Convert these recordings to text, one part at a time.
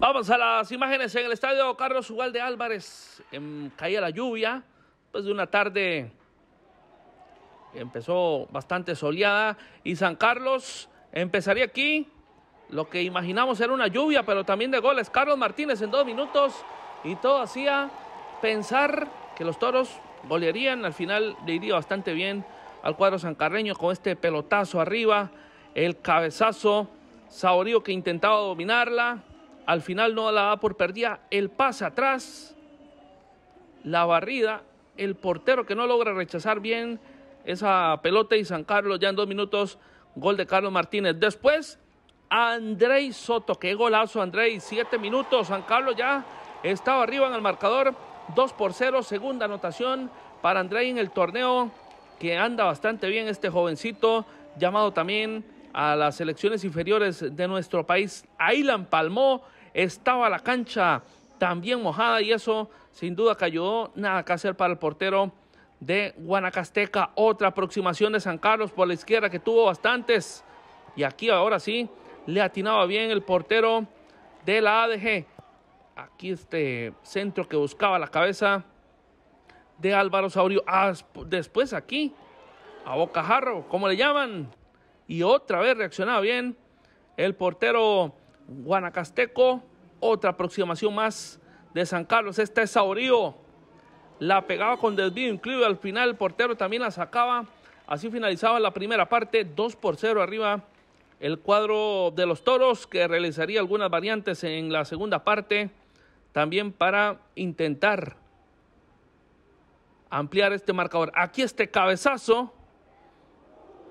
Vamos a las imágenes en el estadio Carlos de Álvarez. caía la lluvia, pues de una tarde empezó bastante soleada y San Carlos empezaría aquí. Lo que imaginamos era una lluvia, pero también de goles. Carlos Martínez en dos minutos y todo hacía pensar que los toros golearían. Al final le iría bastante bien al cuadro sancarreño con este pelotazo arriba, el cabezazo, Saborío que intentaba dominarla al final no la da por perdida. El pase atrás. La barrida. El portero que no logra rechazar bien esa pelota y San Carlos ya en dos minutos. Gol de Carlos Martínez. Después, Andrei Soto. Qué golazo, Andrei. Siete minutos. San Carlos ya estaba arriba en el marcador. dos por cero, Segunda anotación para Andrei en el torneo. Que anda bastante bien este jovencito. Llamado también a las selecciones inferiores de nuestro país. Aylan Palmó estaba la cancha también mojada y eso sin duda que ayudó. Nada que hacer para el portero de Guanacasteca. Otra aproximación de San Carlos por la izquierda que tuvo bastantes. Y aquí ahora sí le atinaba bien el portero de la ADG. Aquí este centro que buscaba la cabeza de Álvaro Saurio. Ah, después aquí a Bocajarro, como le llaman. Y otra vez reaccionaba bien el portero Guanacasteco, otra aproximación más de San Carlos, esta es Saurío, la pegaba con desvío, incluido al final el portero también la sacaba, así finalizaba la primera parte, 2 por 0 arriba el cuadro de los toros que realizaría algunas variantes en la segunda parte también para intentar ampliar este marcador. Aquí este cabezazo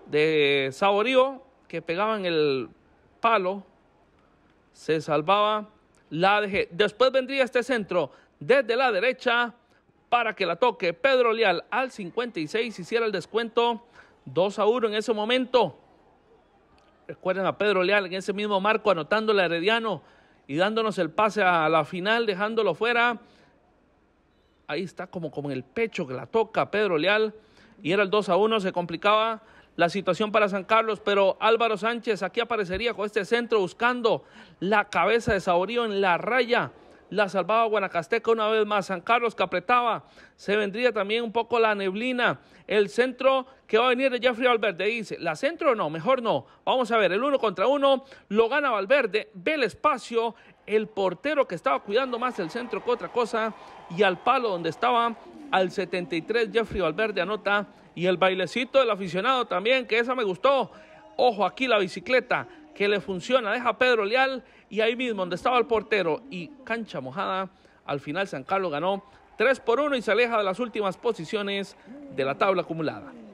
de Saborío que pegaba en el palo se salvaba la dejé Después vendría este centro desde la derecha para que la toque Pedro Leal al 56, hiciera el descuento 2 a 1 en ese momento. Recuerden a Pedro Leal en ese mismo marco anotándole a Herediano y dándonos el pase a la final, dejándolo fuera. Ahí está como, como en el pecho que la toca Pedro Leal y era el 2 a 1, se complicaba la situación para San Carlos, pero Álvaro Sánchez aquí aparecería con este centro buscando la cabeza de Saborío en la raya. La salvaba Guanacasteca una vez más. San Carlos que apretaba. Se vendría también un poco la neblina. El centro que va a venir de Jeffrey Valverde. Dice, ¿la centro o no? Mejor no. Vamos a ver, el uno contra uno. Lo gana Valverde. Ve el espacio. El portero que estaba cuidando más el centro que otra cosa. Y al palo donde estaba al 73 Jeffrey Valverde anota y el bailecito del aficionado también, que esa me gustó. Ojo aquí la bicicleta que le funciona, deja Pedro Leal y ahí mismo donde estaba el portero y cancha mojada, al final San Carlos ganó 3 por 1 y se aleja de las últimas posiciones de la tabla acumulada.